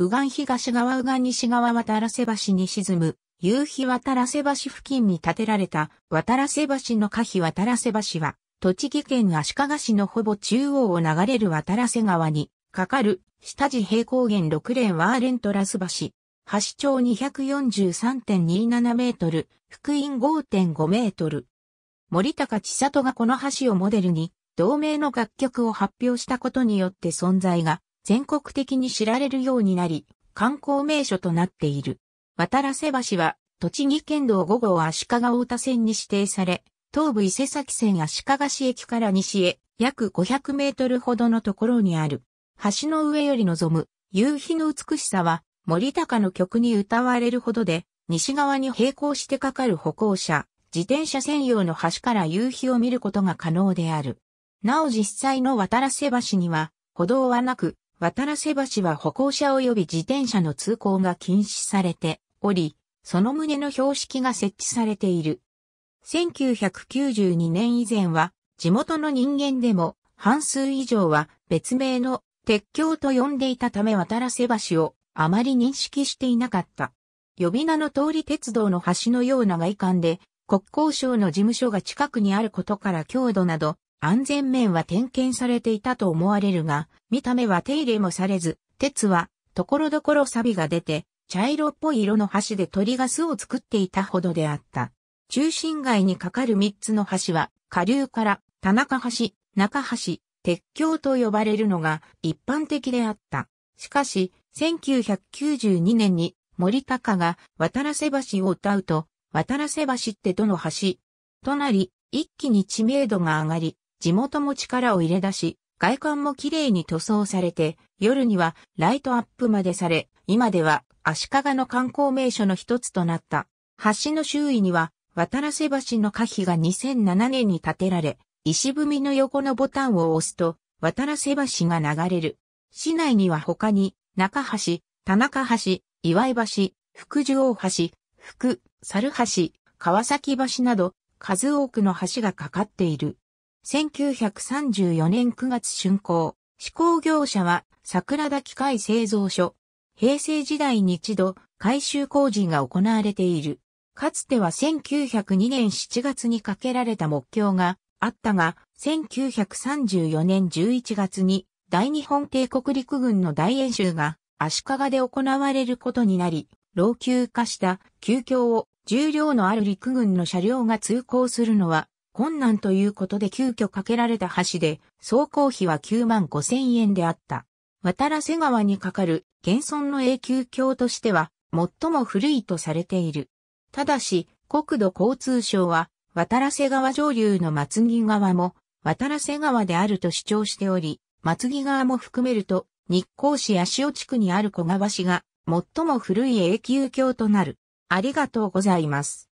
右岸東側右岸西側渡らせ橋に沈む、夕日渡らせ橋付近に建てられた渡らせ橋の可否渡らせ橋は、栃木県足利市のほぼ中央を流れる渡らせ川に、かかる、下地平行原六連ワーレントラス橋。橋長243.27メートル、福音5.5メートル。森高千里がこの橋をモデルに、同名の楽曲を発表したことによって存在が全国的に知られるようになり、観光名所となっている。渡良瀬橋は、栃木県道5号足利大田線に指定され、東武伊勢崎線足利市駅から西へ約500メートルほどのところにある。橋の上より望む夕日の美しさは森高の曲に歌われるほどで、西側に並行してかかる歩行者、自転車専用の橋から夕日を見ることが可能である。なお実際の渡良瀬橋には歩道はなく、渡らせ橋は歩行者及び自転車の通行が禁止されており、その旨の標識が設置されている。1992年以前は、地元の人間でも半数以上は別名の鉄橋と呼んでいたため渡らせ橋をあまり認識していなかった。呼び名の通り鉄道の橋のような外観で、国交省の事務所が近くにあることから強度など安全面は点検されていたと思われるが、見た目は手入れもされず、鉄は、ところどころ錆が出て、茶色っぽい色の橋で鳥が巣を作っていたほどであった。中心街に架かる3つの橋は、下流から、田中橋、中橋、鉄橋と呼ばれるのが一般的であった。しかし、1992年に森高が渡らせ橋を歌うと、渡らせ橋ってどの橋となり、一気に知名度が上がり、地元も力を入れ出し、外観も綺麗に塗装されて、夜にはライトアップまでされ、今では足利の観光名所の一つとなった。橋の周囲には、渡良瀬橋の可否が2007年に建てられ、石踏みの横のボタンを押すと、渡良瀬橋が流れる。市内には他に、中橋、田中橋、岩井橋、福寿大橋、福、猿橋、川崎橋など、数多くの橋がかかっている。1934年9月竣工。施工業者は桜田機械製造所。平成時代に一度改修工事が行われている。かつては1902年7月にかけられた目標があったが、1934年11月に大日本帝国陸軍の大演習が足利で行われることになり、老朽化した急橋を重量のある陸軍の車両が通行するのは困難ということで急遽かけられた橋で、走行費は9万5千円であった。渡瀬川に架かる現存の永久橋としては、最も古いとされている。ただし、国土交通省は、渡瀬川上流の松木川も、渡瀬川であると主張しており、松木川も含めると、日光市足尾地区にある小川市が、最も古い永久橋となる。ありがとうございます。